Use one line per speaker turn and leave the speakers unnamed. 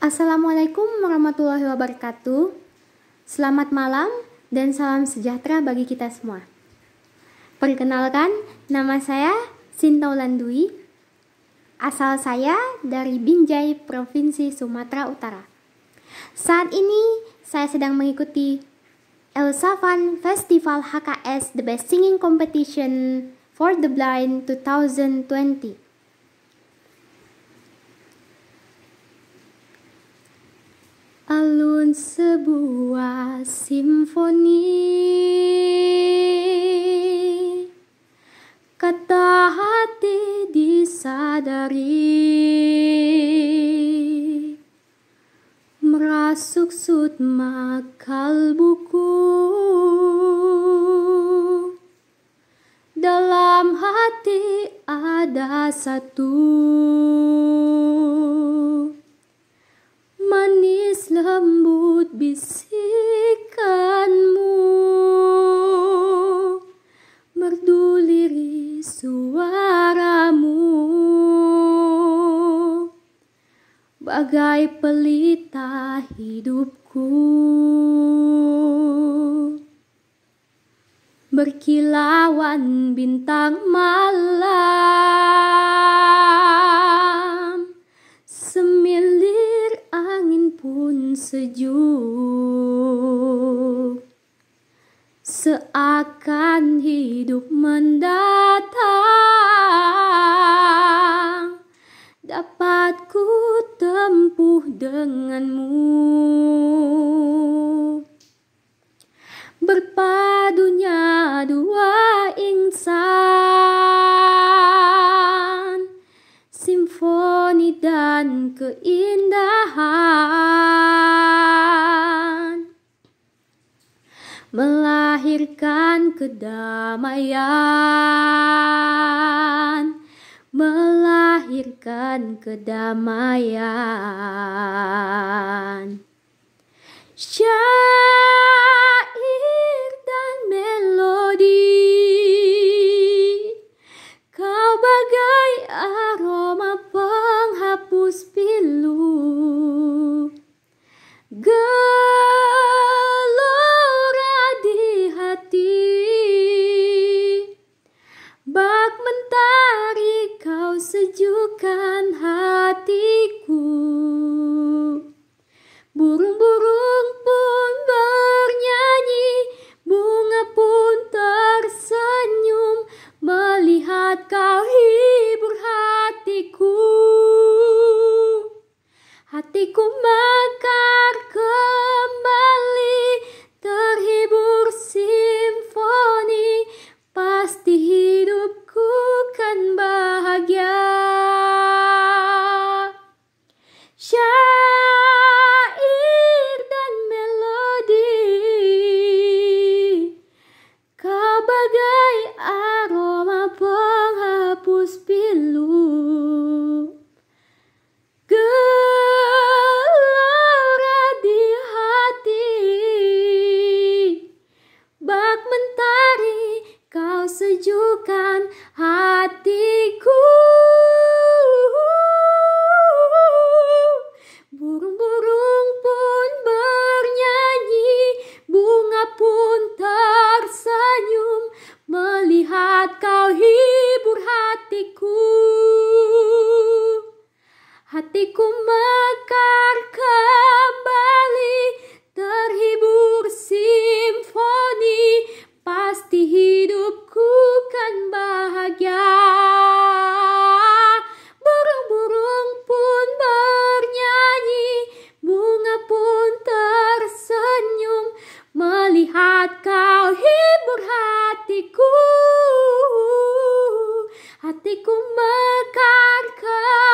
Assalamualaikum warahmatullahi wabarakatuh. Selamat malam dan salam sejahtera bagi kita semua. Perkenalkan, nama saya Sinta Landui. Asal saya dari Binjai, Provinsi Sumatera Utara. Saat ini saya sedang mengikuti El Savan Festival HKS The Best Singing Competition for the Blind 2020. sebuah
simfoni Kata hati disadari Merasuk sutma kalbuku Dalam hati ada satu bagai pelita hidupku berkilauan bintang malam semilir angin pun sejuk seakan hidup mendatang berpadunya dua insan simfoni dan keindahan melahirkan kedamaian melahirkan kedamaian Shine. God. Hatiku mekar kembali Terhibur simfoni Pasti hidupku kan bahagia Burung-burung pun bernyanyi Bunga pun tersenyum Melihat kau hibur hatiku Hatiku mekar kembali